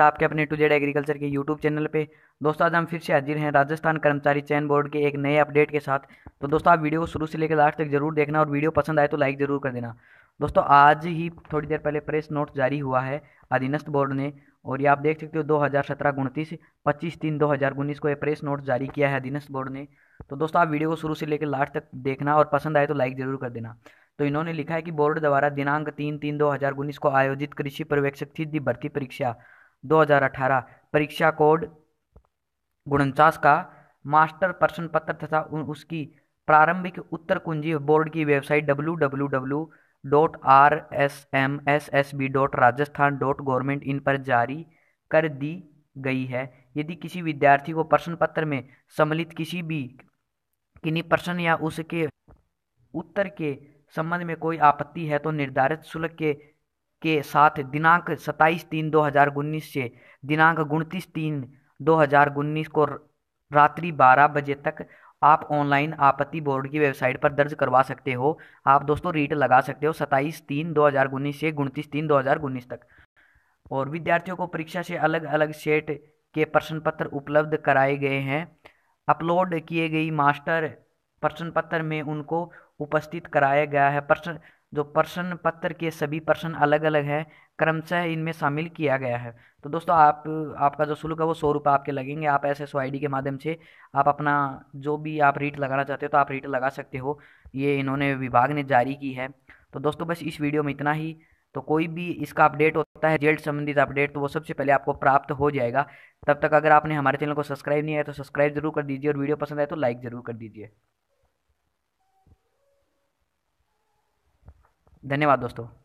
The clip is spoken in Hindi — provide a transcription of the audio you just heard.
आपके अपने टू जेड एग्रीकल्चर के यूट्यूब चैनल पे दोस्तों आज हम फिर से हाजिर हैं राजस्थान कर्मचारी चयन बोर्ड के एक नए अपडेट के साथ तो दोस्तों आप वीडियो को शुरू से लेकर लास्ट तक जरूर देखना और वीडियो पसंद आए तो लाइक जरूर कर देना दोस्तों आज ही थोड़ी देर पहले प्रेस नोट जारी हुआ है अधीनस्थ बोर्ड ने और ये आप देख सकते हो दो हज़ार सत्रह उनतीस पच्चीस तीन दो हज़ार उन्नीस को ये प्रेस नोट जारी किया है अधीनस्थ बोर्ड ने तो दोस्तों आप वीडियो को शुरू से लेकर लास्ट तक देखना और पसंद आए तो लाइक जरूर कर देना तो इन्होंने लिखा है कि बोर्ड द्वारा दिनांक तीन तीन दो हज़ार उन्नीस को आयोजित कृषि पर्यवेक्षक थी भर्ती परीक्षा 2018 परीक्षा कोड उनचास का मास्टर प्रश्न पत्र तथा उसकी प्रारंभिक उत्तर कुंजी बोर्ड की website W W W dot R S M S S B dot Rajasthan dot government in पर जारी कर दी गई है यदि किसी विद्यार्थी को प्रश्न पत्र में सम्मिलित किसी भी किन्हीं प्रश्न या उसके उत्तर के संबंध में कोई आपत्ति है तो निर्धारित शुल्क के के साथ दिनांक सत्ताईस तीन दो हजार उन्नीस से दिनांक उनतीस तीन दो हज़ार उन्नीस को रात्रि बारह बजे तक आप ऑनलाइन आपत्ति बोर्ड की वेबसाइट पर दर्ज करवा सकते हो आप दोस्तों रीट लगा सकते हो सत्ताईस तीन दो हज़ार उन्नीस से उनतीस तीन दो हज़ार उन्नीस तक और विद्यार्थियों को परीक्षा से अलग अलग सेट के प्रश्न पत्र उपलब्ध कराए गए हैं अपलोड किए गई मास्टर प्रश्न पत्र में उनको उपस्थित कराया गया है प्रश्न जो प्रश्न पत्र के सभी प्रश्न अलग अलग है क्रमशः इनमें शामिल किया गया है तो दोस्तों आप आपका जो शुल्क है वो सौ रुपये आपके लगेंगे आप एस एस के माध्यम से आप अपना जो भी आप रेट लगाना चाहते हो तो आप रेट लगा सकते हो ये इन्होंने विभाग ने जारी की है तो दोस्तों बस इस वीडियो में इतना ही तो कोई भी इसका अपडेट होता है रिजल्ट संबंधित अपडेट तो वो सबसे पहले आपको प्राप्त हो जाएगा तब तक अगर आपने हमारे चैनल को सब्सक्राइब नहीं किया तो सब्सक्राइब जरूर कर दीजिए और वीडियो पसंद आए तो लाइक जरूर कर दीजिए धन्यवाद दोस्तों